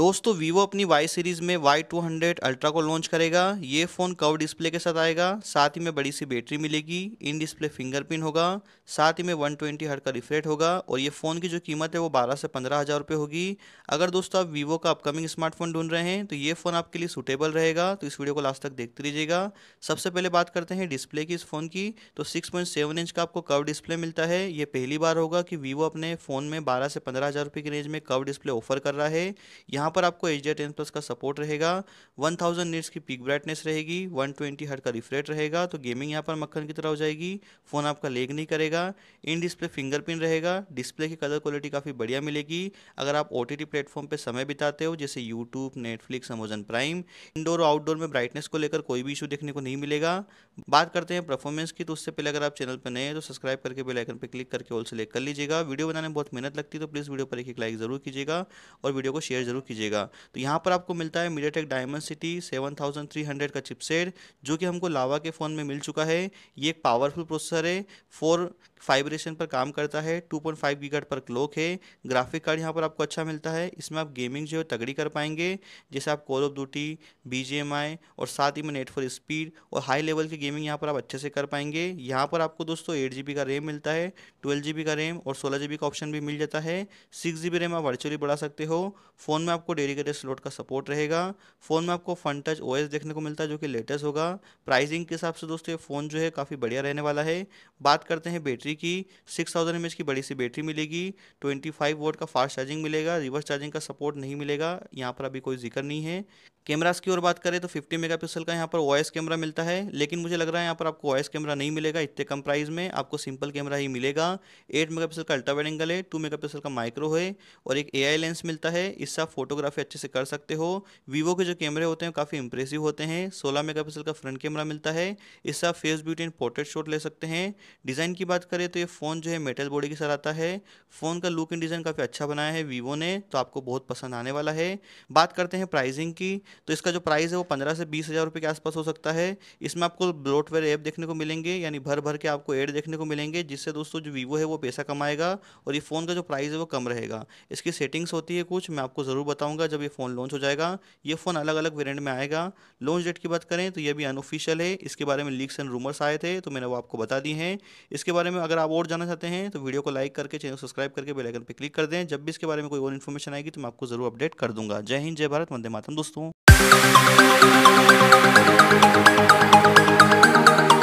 दोस्तों वीवो अपनी Y series में वाई टू हंड्रेड अल्ट्रा को लॉन्च करेगा ये फ़ोन कव डिस्प्ले के साथ आएगा साथ ही में बड़ी सी बैटरी मिलेगी इन डिस्प्ले फिंगरप्रिंट होगा साथ ही में वन ट्वेंटी का रिफ्रेट होगा और ये फ़ोन की जो कीमत है वो बारह से पंद्रह हज़ार रुपये होगी अगर दोस्तों आप वीवो का अपकमिंग स्मार्टफोन ढूंढ रहे हैं तो ये फ़ोन आपके लिए सूटेबल रहेगा तो इस वीडियो को लास्ट तक देखते रहिएगा सबसे पहले बात करते हैं डिस्प्ले की इस फ़ोन की तो सिक्स पॉइंट सेवन इंच का आपको कव डिस्प्ले मिलता है ये पहली बार होगा कि वीवो अपने फ़ोन में बारह से पंद्रह हज़ार की रेंज में कव डिस्प्ले ऑफर कर रहा है यहाँ यहाँ पर आपको एच डी प्लस का सपोर्ट रहेगा 1000 थाउजेंड नीट्स की पीक ब्राइटनेस रहेगी 120 ट्वेंटी हर्ट का रिफ्रेट रहेगा तो गेमिंग यहाँ पर मक्खन की तरह हो जाएगी फ़ोन आपका लेग नहीं करेगा इन डिस्प्ले फिंगरप्रिंट रहेगा डिस्प्ले की कलर क्वालिटी काफ़ी बढ़िया मिलेगी अगर आप ओ टी प्लेटफॉर्म पर समय बिताते हो जैसे YouTube Netflix Amazon Prime indoor और आउटडोर में ब्राइटनेस को लेकर कोई भी इशू देखने को नहीं मिलेगा बात करते हैं परफॉर्मेंस की तो उससे पहले अगर आप चैनल पर नए हैं तो सब्सक्राइब करके बेल आइकन पर क्लिक करके ऑल सेलेक्ट कर लीजिएगा वीडियो बनाने में बहुत मेहनत लगती है तो प्लीज़ वीडियो पर एक लाइक ज़रूर कीजिएगा और वीडियो को शेयर जरूर कीजिएगा लीजिएगा तो यहाँ पर आपको मिलता है MediaTek Dimensity seven thousand three hundred का चिपसेट जो कि हमको लावा के फ़ोन में मिल चुका है ये एक पावरफुल प्रोसेसर है फोर फाइब्रेशन पर काम करता है टू पॉइंट फाइव गीगाट पर क्लोक है ग्राफिक कार्ड यहाँ पर आपको अच्छा मिलता है इसमें आप गेमिंग जो है तगड़ी कर पाएंगे जैसे आप कॉल ऑफ ड्यूटी बी और साथ ही में नेट फॉर स्पीड और हाई लेवल की गेमिंग यहाँ पर आप अच्छे से कर पाएंगे यहाँ पर आपको दोस्तों एट जी का रैम मिलता है ट्वेल्व जी का रैम और सोलह जी का ऑप्शन भी मिल जाता है सिक्स जी रैम आप वर्चुअली बढ़ा सकते हो फ़ोन में आपको डेडिकेटेड स्लॉट का सपोर्ट रहेगा फ़ोन में आपको फन टच ओएस देखने को मिलता है जो कि लेटेस्ट होगा प्राइसिंग के हिसाब से दोस्तों ये फ़ोन जो है काफ़ी बढ़िया रहने वाला है बात करते हैं बैटरी की सिक्स थाउजेंड की बड़ी सी बैटरी मिलेगी ट्वेंटी फाइव वोट का फास्ट चार्जिंग मिलेगा रिवर्स चार्जिंग का सपोर्ट नहीं मिलेगा यहाँ पर अभी कोई जिक्र नहीं है कैमरास की ओर बात करें तो 50 मेगापिक्सल का यहाँ पर ओएस कैमरा मिलता है लेकिन मुझे लग रहा है यहाँ पर आपको वॉइस कैमरा नहीं मिलेगा इतने कम प्राइस में आपको सिंपल कैमरा ही मिलेगा 8 मेगापिक्सल का अल्ट्रा वाइड एंगल है 2 मेगापिक्सल का माइक्रो है और एक एआई लेंस मिलता है इससे आप फोटोग्राफी अच्छे से कर सकते हो वीवो के जो कैमरे होते हैं काफ़ी इंप्रेसिव होते हैं सोलह मेगापिक्सल का फ्रंट कैमरा मिलता है इससे आप face beauty and portrait shot ले सकते हैं डिज़ाइन की बात करें तो ये फ़ोन जो है मेटल बॉडी के साथ आता है फ़ोन का लुक एंड डिज़ाइन काफ़ी अच्छा बनाया है वीवो ने तो आपको बहुत पसंद आने वाला है बात करते हैं प्राइजिंग की तो इसका जो प्राइस है वो पंद्रह से बीस हज़ार रुपये के आसपास हो सकता है इसमें आपको ब्लोटवेयर ऐप देखने को मिलेंगे यानी भर भर के आपको एड देखने को मिलेंगे जिससे दोस्तों जो वीवो है वो पैसा कमाएगा और ये फ़ोन का जो प्राइस है वो कम रहेगा इसकी सेटिंग्स होती है कुछ मैं आपको ज़रूर बता बताऊंगा जब ये फ़ोन लॉन्च हो जाएगा ये फ़ोन अलग अलग वेरिएंट में आएगा लॉन्च डेट की बात करें तो ये भी अनऑफिशियल है इसके बारे में लीक्स एंड रूमर्स आए थे तो मैंने वो आपको बता दी हैं इसके बारे में अगर आप और जानना चाहते हैं तो वीडियो को लाइक करके चैनल सब्सक्राइब करके बेलाइकन पर क्लिक कर दें जब भी इसके बारे में कोई और इन्फॉर्मेशन आएगी तो मैं आपको ज़रूर अपडेट कर दूंगा जय हिंद जय भारत वंदे मातम दोस्तों